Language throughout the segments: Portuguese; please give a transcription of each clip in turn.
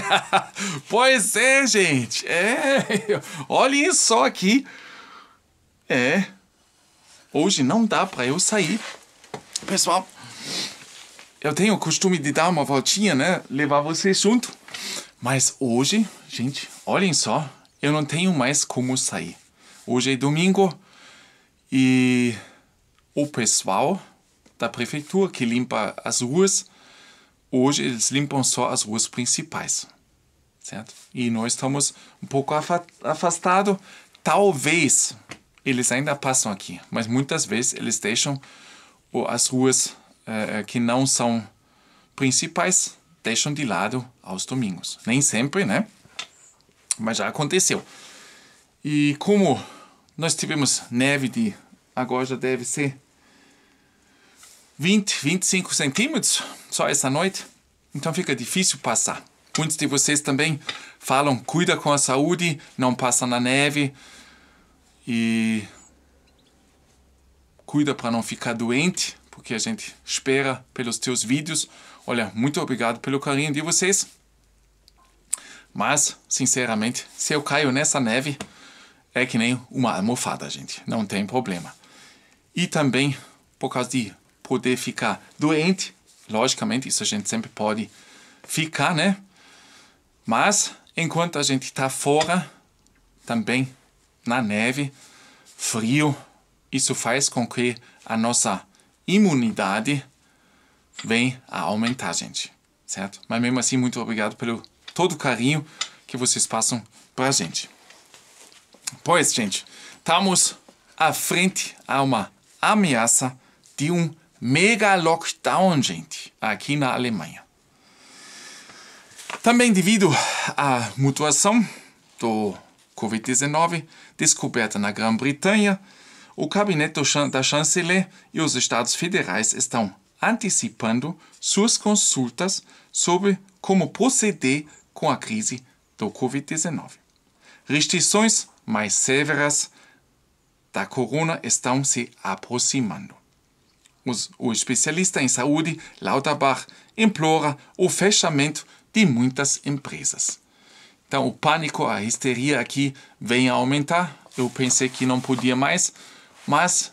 pois é, gente. É. Olhem só aqui. É. Hoje não dá para eu sair. Pessoal, eu tenho o costume de dar uma voltinha, né? Levar vocês junto. Mas hoje, gente, olhem só, eu não tenho mais como sair. Hoje é domingo e o pessoal da prefeitura que limpa as ruas Hoje eles limpam só as ruas principais, certo? E nós estamos um pouco afastado. Talvez eles ainda passam aqui, mas muitas vezes eles deixam as ruas eh, eh, que não são principais deixam de lado aos domingos. Nem sempre, né? Mas já aconteceu. E como nós tivemos neve de agora já deve ser 20, 25 centímetros só essa noite, então fica difícil passar. Muitos de vocês também falam, cuida com a saúde, não passa na neve e cuida para não ficar doente, porque a gente espera pelos teus vídeos. Olha, muito obrigado pelo carinho de vocês. Mas, sinceramente, se eu caio nessa neve, é que nem uma almofada, gente. Não tem problema. E também, por causa de poder ficar doente. Logicamente, isso a gente sempre pode ficar, né? Mas enquanto a gente está fora, também na neve, frio, isso faz com que a nossa imunidade venha a aumentar, gente. Certo? Mas mesmo assim, muito obrigado pelo todo o carinho que vocês passam pra gente. Pois, gente, estamos à frente a uma ameaça de um mega lockdown, gente, aqui na Alemanha. Também devido à mutuação do Covid-19 descoberta na Grã-Bretanha, o gabinete da chanceler e os estados federais estão antecipando suas consultas sobre como proceder com a crise do Covid-19. Restrições mais severas da corona estão se aproximando. O especialista em saúde, Lauterbach, implora o fechamento de muitas empresas. Então, o pânico, a histeria aqui vem a aumentar. Eu pensei que não podia mais, mas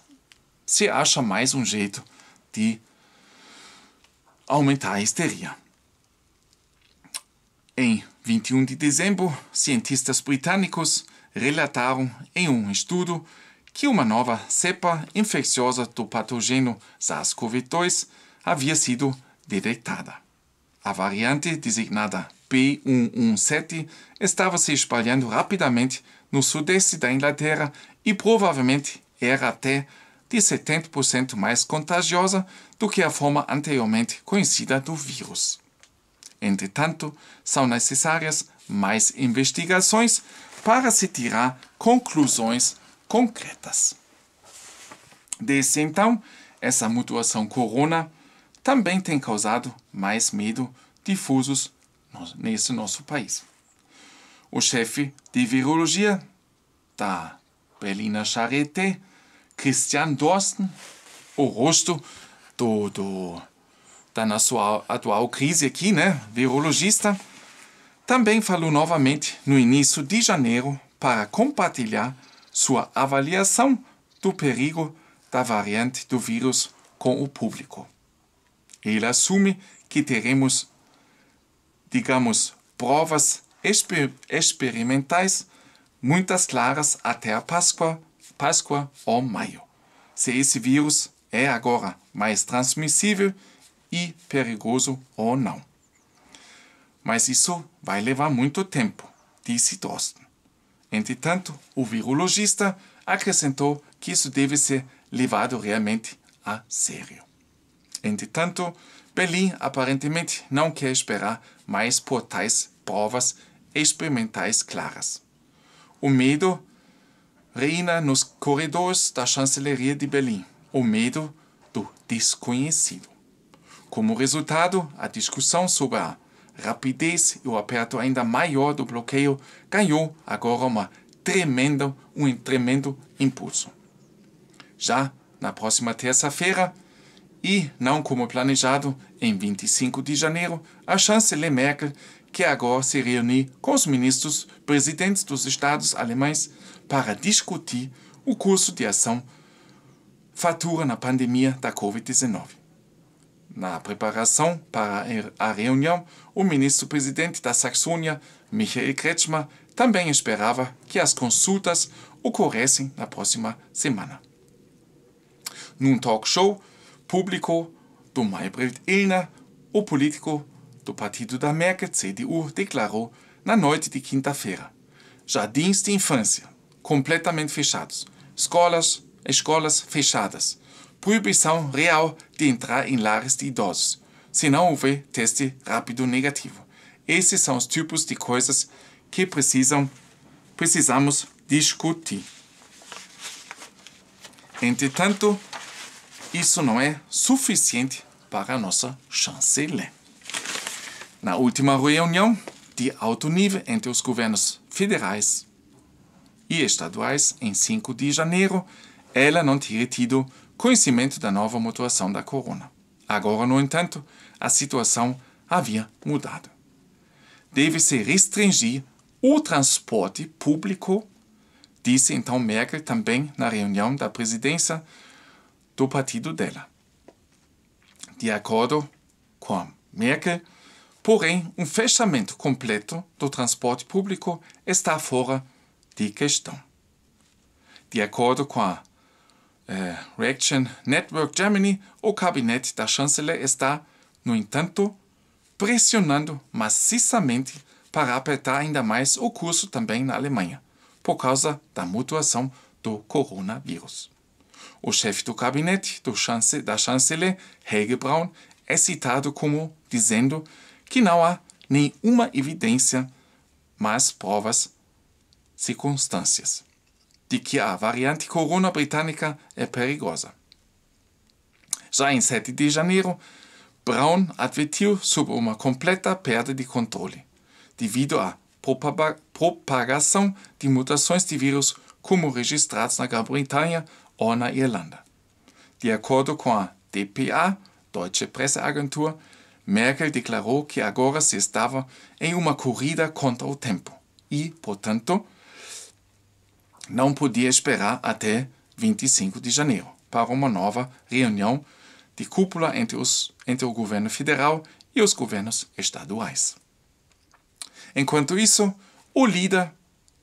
se acha mais um jeito de aumentar a histeria. Em 21 de dezembro, cientistas britânicos relataram em um estudo que uma nova cepa infecciosa do patogênio SARS-CoV-2 havia sido detectada. A variante designada B117 estava se espalhando rapidamente no sudeste da Inglaterra e provavelmente era até de 70% mais contagiosa do que a forma anteriormente conhecida do vírus. Entretanto, são necessárias mais investigações para se tirar conclusões concretas. Desde então, essa mutuação corona também tem causado mais medo difusos nesse nosso país. O chefe de virologia da Berliner Charité, Christian Dorsten, o rosto do, do, da nossa atual crise aqui, né? Virologista, também falou novamente no início de janeiro para compartilhar sua avaliação do perigo da variante do vírus com o público. Ele assume que teremos, digamos, provas exper experimentais, muitas claras até a Páscoa, Páscoa ou maio. Se esse vírus é agora mais transmissível e perigoso ou não. Mas isso vai levar muito tempo, disse Drosten. Entretanto, o virologista acrescentou que isso deve ser levado realmente a sério. Entretanto, Berlim aparentemente não quer esperar mais por tais provas experimentais claras. O medo reina nos corredores da chancelaria de Berlim, o medo do desconhecido. Como resultado, a discussão sobre a rapidez e o aperto ainda maior do bloqueio, ganhou agora uma tremenda, um tremendo impulso. Já na próxima terça-feira, e não como planejado, em 25 de janeiro, a chanceler Merkel, que agora se reunir com os ministros presidentes dos estados alemães para discutir o curso de ação fatura na pandemia da Covid-19. Na preparação para a reunião, o ministro-presidente da Saxônia, Michael Kretschmer, também esperava que as consultas ocorressem na próxima semana. Num talk show público do Maybrit Illner, o político do partido da Merkel, CDU, declarou na noite de quinta-feira: jardins de infância completamente fechados, escolas, escolas fechadas, proibição real de entrar em lares de idosos, se não houver teste rápido negativo. Esses são os tipos de coisas que precisam, precisamos discutir. Entretanto, isso não é suficiente para a nossa chanceler. Na última reunião de alto nível entre os governos federais e estaduais, em 5 de janeiro, ela não teria tido conhecimento da nova mutuação da corona. Agora, no entanto, a situação havia mudado. Deve-se restringir o transporte público, disse então Merkel também na reunião da presidência do partido dela. De acordo com Merkel, porém, um fechamento completo do transporte público está fora de questão. De acordo com a eh, Reaction Network Germany, o gabinete da chanceler está, no entanto, pressionando maciçamente para apertar ainda mais o curso também na Alemanha, por causa da mutuação do coronavírus. O chefe do gabinete do chance, da chanceler, Helge Braun, é citado como dizendo que não há nenhuma evidência, mas provas, circunstâncias de que a variante corona britânica é perigosa. Já em 7 de janeiro, Brown advertiu sobre uma completa perda de controle, devido à propagação de mutações de vírus como registrados na Grã-Bretanha ou na Irlanda. De acordo com a DPA, Deutsche Presseagentur, Merkel declarou que agora se estava em uma corrida contra o tempo e, portanto, não podia esperar até 25 de janeiro para uma nova reunião de cúpula entre, os, entre o governo federal e os governos estaduais. Enquanto isso, o líder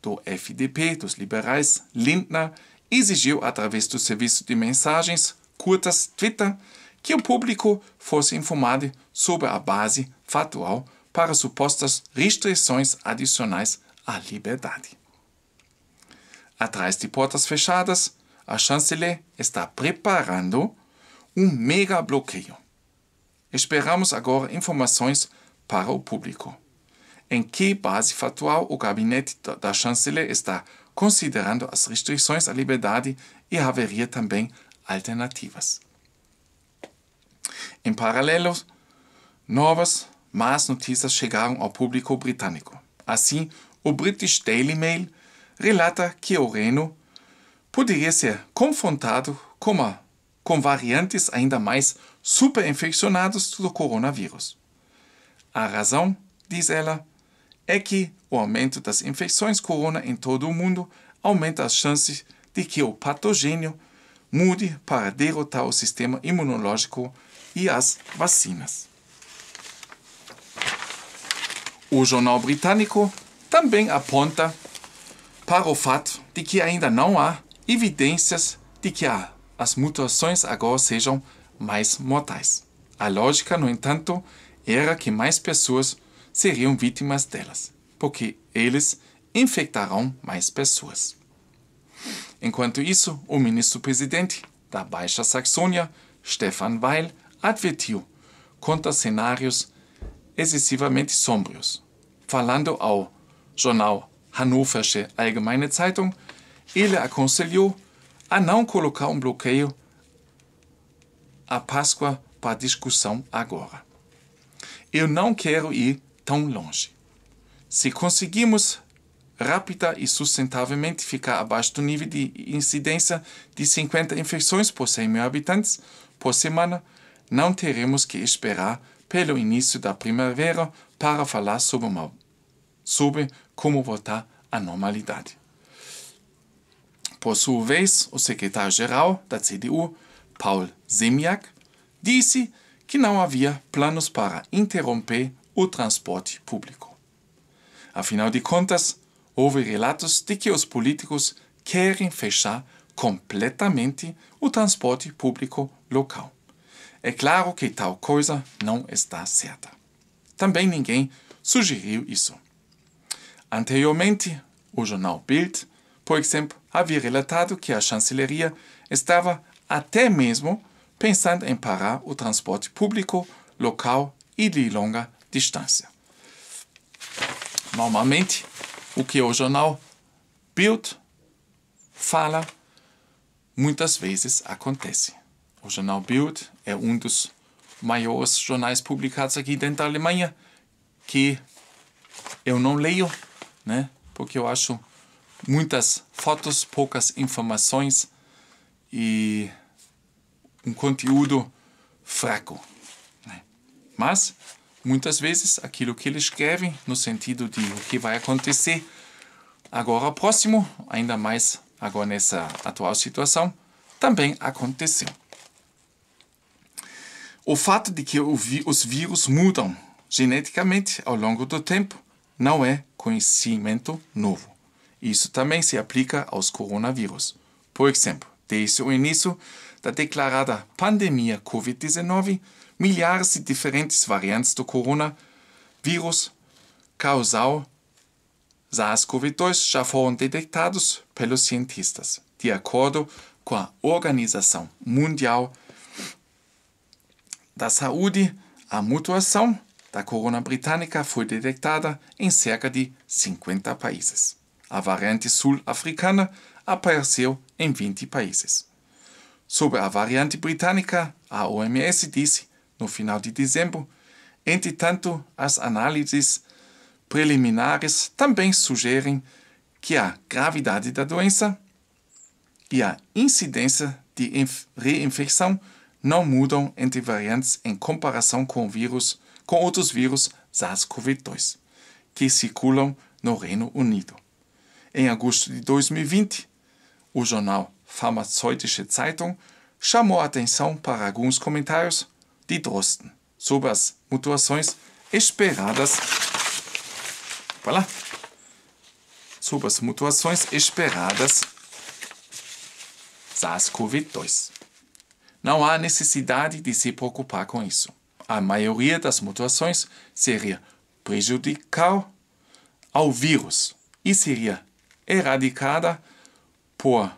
do FDP, dos liberais, Lindner, exigiu através do serviço de mensagens curtas Twitter que o público fosse informado sobre a base factual para supostas restrições adicionais à liberdade. Atrás de portas fechadas, a chanceler está preparando um mega bloqueio. Esperamos agora informações para o público. Em que base factual o gabinete da chanceler está considerando as restrições à liberdade e haveria também alternativas. Em paralelo, novas más notícias chegaram ao público britânico. Assim, o British Daily Mail relata que o reino poderia ser confrontado com, uma, com variantes ainda mais superinfeccionadas do coronavírus. A razão, diz ela, é que o aumento das infecções corona em todo o mundo aumenta as chances de que o patogênio mude para derrotar o sistema imunológico e as vacinas. O jornal britânico também aponta para o fato de que ainda não há evidências de que as mutações agora sejam mais mortais. A lógica, no entanto, era que mais pessoas seriam vítimas delas, porque eles infectarão mais pessoas. Enquanto isso, o ministro-presidente da Baixa Saxônia, Stefan Weil, advertiu contra cenários excessivamente sombrios, falando ao jornal Hannoversche Allgemeine Zeitung, ele aconselhou a não colocar um bloqueio à Páscoa para discussão agora. Eu não quero ir tão longe. Se conseguirmos rápida e sustentavelmente ficar abaixo do nível de incidência de 50 infecções por 100 mil habitantes por semana, não teremos que esperar pelo início da primavera para falar sobre uma, sobre como voltar à normalidade. Por sua vez, o secretário-geral da CDU, Paul Semiak, disse que não havia planos para interromper o transporte público. Afinal de contas, houve relatos de que os políticos querem fechar completamente o transporte público local. É claro que tal coisa não está certa. Também ninguém sugeriu isso. Anteriormente, o jornal Bild, por exemplo, havia relatado que a chancelaria estava até mesmo pensando em parar o transporte público local e de longa distância. Normalmente, o que o jornal Bild fala muitas vezes acontece. O jornal Bild é um dos maiores jornais publicados aqui dentro da Alemanha que eu não leio né? Porque eu acho muitas fotos, poucas informações e um conteúdo fraco. Né? Mas muitas vezes aquilo que eles escrevem no sentido de o que vai acontecer agora próximo, ainda mais agora nessa atual situação, também aconteceu. O fato de que os vírus mudam geneticamente ao longo do tempo não é conhecimento novo. Isso também se aplica aos coronavírus. Por exemplo, desde o início da declarada pandemia Covid-19, milhares de diferentes variantes do coronavírus causal SARS-CoV-2 já foram detectados pelos cientistas, de acordo com a Organização Mundial da Saúde. A mutação da corona britânica foi detectada em cerca de 50 países. A variante sul-africana apareceu em 20 países. Sobre a variante britânica, a OMS disse, no final de dezembro, entretanto, as análises preliminares também sugerem que a gravidade da doença e a incidência de reinfecção não mudam entre variantes em comparação com o vírus com outros vírus SARS-CoV-2 que circulam no Reino Unido. Em agosto de 2020, o jornal Pharmazeutische Zeitung chamou a atenção para alguns comentários de Drosten sobre as mutações esperadas. Voilà. Sobre as mutações esperadas SARS-CoV-2. Não há necessidade de se preocupar com isso a maioria das mutações seria prejudicial ao vírus e seria erradicada por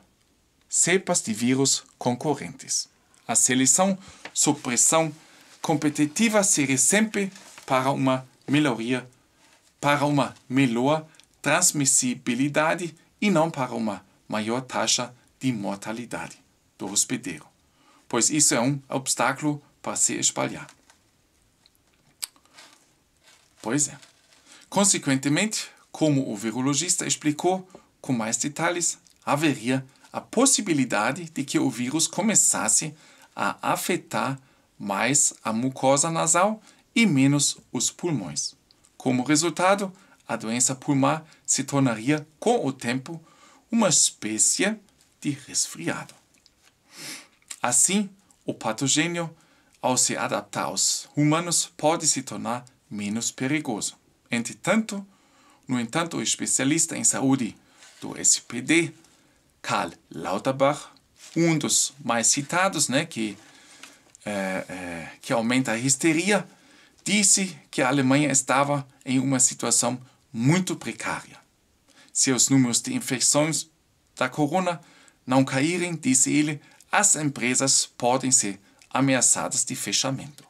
cepas de vírus concorrentes. A seleção supressão competitiva seria sempre para uma melhoria, para uma melhor transmissibilidade e não para uma maior taxa de mortalidade do hospedeiro, pois isso é um obstáculo para se espalhar. Pois é. Consequentemente, como o virologista explicou com mais detalhes, haveria a possibilidade de que o vírus começasse a afetar mais a mucosa nasal e menos os pulmões. Como resultado, a doença pulmar se tornaria, com o tempo, uma espécie de resfriado. Assim, o patogênio, ao se adaptar aos humanos, pode se tornar menos perigoso. Entretanto, no entanto, o especialista em saúde do SPD, Karl Lauterbach, um dos mais citados, né, que, é, é, que aumenta a histeria, disse que a Alemanha estava em uma situação muito precária. Se os números de infecções da corona não caírem, disse ele, as empresas podem ser ameaçadas de fechamento.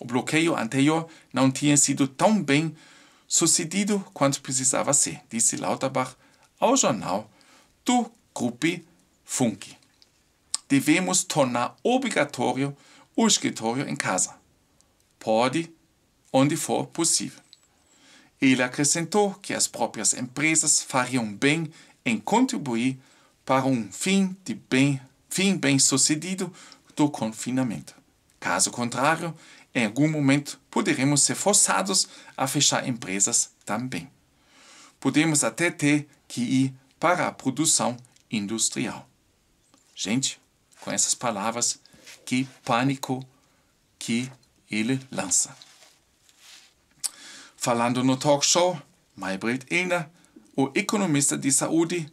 O bloqueio anterior não tinha sido tão bem sucedido quanto precisava ser, disse Lauterbach ao jornal do Grupo Funk. Devemos tornar obrigatório o escritório em casa. Pode, onde for possível. Ele acrescentou que as próprias empresas fariam bem em contribuir para um fim, de bem, fim bem sucedido do confinamento. Caso contrário, em algum momento poderemos ser forçados a fechar empresas também. Podemos até ter que ir para a produção industrial. Gente, com essas palavras, que pânico que ele lança. Falando no talk show, Maybrit Illner, o economista de saúde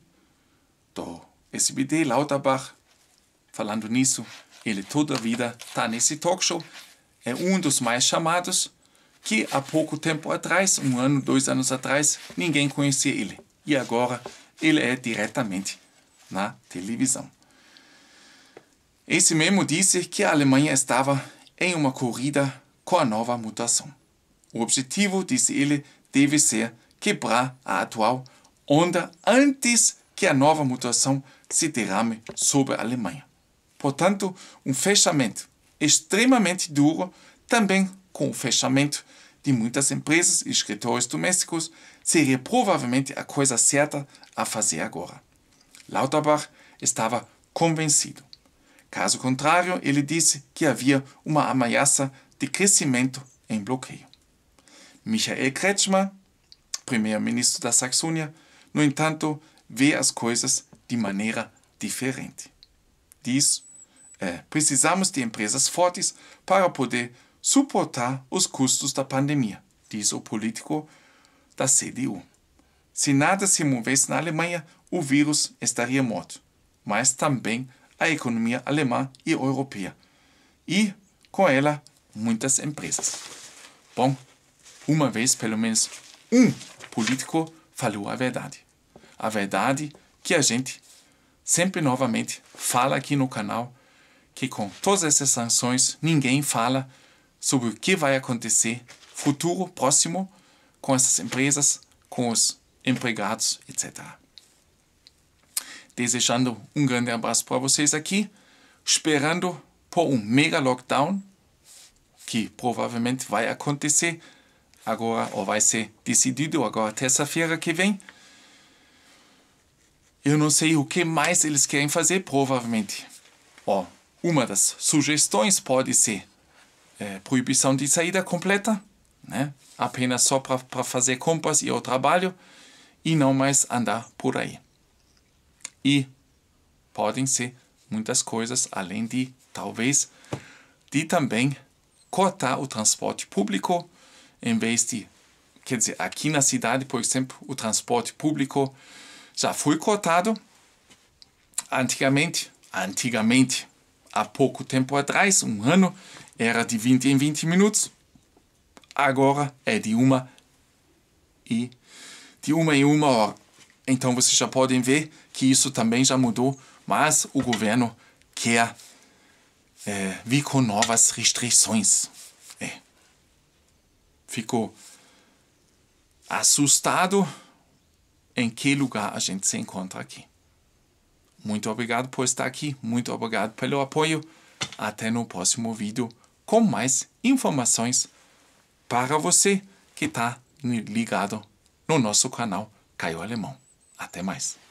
do SBD Lauterbach, falando nisso, ele toda a vida está nesse talk show é um dos mais chamados, que há pouco tempo atrás, um ano, dois anos atrás, ninguém conhecia ele. E agora ele é diretamente na televisão. Esse mesmo disse que a Alemanha estava em uma corrida com a nova mutação. O objetivo, disse ele, deve ser quebrar a atual onda antes que a nova mutação se derrame sobre a Alemanha. Portanto, um fechamento extremamente duro, também com o fechamento de muitas empresas e escritórios domésticos, seria provavelmente a coisa certa a fazer agora. Lauterbach estava convencido. Caso contrário, ele disse que havia uma ameaça de crescimento em bloqueio. Michael Kretschmer, primeiro-ministro da Saxônia, no entanto, vê as coisas de maneira diferente. Diz é, precisamos de empresas fortes para poder suportar os custos da pandemia, diz o político da CDU. Se nada se movesse na Alemanha, o vírus estaria morto, mas também a economia alemã e europeia. E, com ela, muitas empresas. Bom, uma vez pelo menos um político falou a verdade. A verdade que a gente sempre novamente fala aqui no canal que com todas essas sanções ninguém fala sobre o que vai acontecer futuro próximo com essas empresas, com os empregados, etc. Desejando um grande abraço para vocês aqui, esperando por um mega lockdown que provavelmente vai acontecer agora ou vai ser decidido agora terça-feira que vem. Eu não sei o que mais eles querem fazer, provavelmente. Ó, oh, uma das sugestões pode ser é, proibição de saída completa, né? apenas só para fazer compras e o trabalho, e não mais andar por aí. E podem ser muitas coisas, além de, talvez, de também cortar o transporte público, em vez de. Quer dizer, aqui na cidade, por exemplo, o transporte público já foi cortado. Antigamente, antigamente, há pouco tempo atrás, um ano, era de 20 em 20 minutos, agora é de uma e de uma em uma hora. Então vocês já podem ver que isso também já mudou, mas o governo quer é, vir com novas restrições. É. Ficou assustado em que lugar a gente se encontra aqui. Muito obrigado por estar aqui, muito obrigado pelo apoio. Até no próximo vídeo com mais informações para você que está ligado no nosso canal Caio Alemão. Até mais.